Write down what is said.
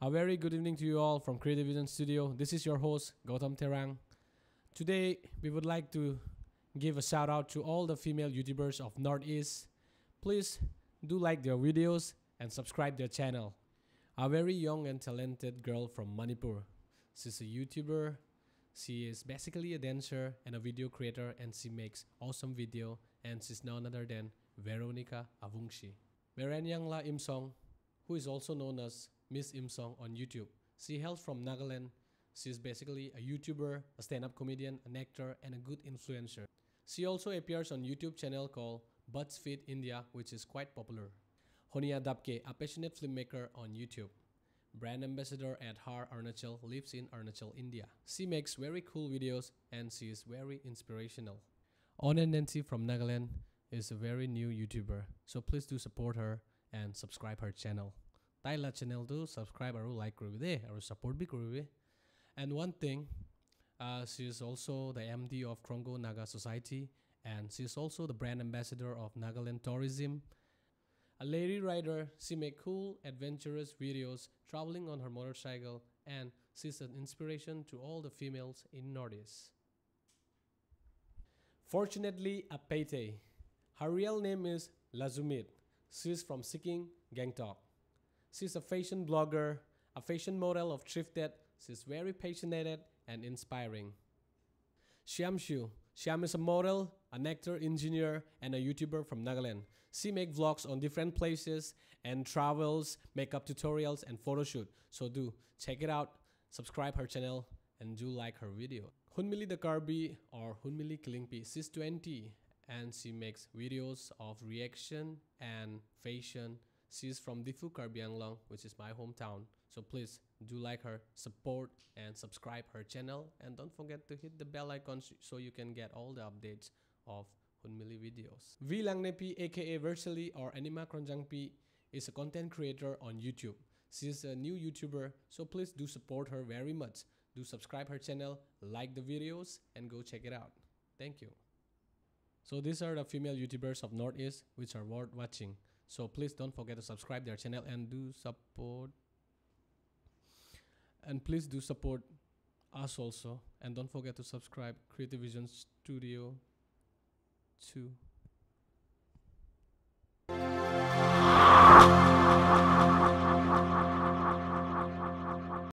A very good evening to you all from Creative Vision Studio. This is your host, Gautam Terang. Today, we would like to give a shout out to all the female YouTubers of Northeast. Please do like their videos and subscribe their channel. A very young and talented girl from Manipur. She's a YouTuber. She is basically a dancer and a video creator and she makes awesome video and she's none other than Veronica Avungshi. Meren Yangla Imsong, who is also known as Miss Im Song on YouTube. She hails from Nagaland. She's basically a YouTuber, a stand-up comedian, an actor, and a good influencer. She also appears on YouTube channel called BuzzFeed India, which is quite popular. Honia Dabke, a passionate filmmaker on YouTube. Brand ambassador at Har Arunachal lives in Arunachal, India. She makes very cool videos and she is very inspirational. Onan Nancy from Nagaland is a very new YouTuber, so please do support her and subscribe her channel. ताइला channel तो subscribe और like कर दे और support भी कर and one thing she is also the M D of क्रोंगो Naga society and she is also the brand ambassador of Nagaland tourism A lady rider, she make cool, adventurous videos traveling on her motorcycle and is an inspiration to all the females in Nordis. Fortunately, Apete. Her real name is Lazumit. is from Sikkim, Gangtok. She's a fashion blogger, a fashion model of Thrifted. She's very passionate and inspiring. Shamshu. Sham is a model, an actor, engineer, and a YouTuber from Nagaland. She makes vlogs on different places and travels, makeup tutorials, and photo shoot. So do check it out, subscribe her channel, and do like her video. Hunmili the or Hunmili Kilingpi, she's 20 and she makes videos of reaction and fashion She's from Difu Karbianglong, which is my hometown. So please do like her, support and subscribe her channel and don't forget to hit the bell icon so you can get all the updates of Hunmili videos. V Langnepi aka Virtually or Anima Kronjangpi is a content creator on YouTube. She's a new YouTuber, so please do support her very much. Do subscribe her channel, like the videos and go check it out. Thank you. So these are the female YouTubers of Northeast which are worth watching. So please don't forget to subscribe their channel and do support. And please do support us also. And don't forget to subscribe Creative Vision Studio 2.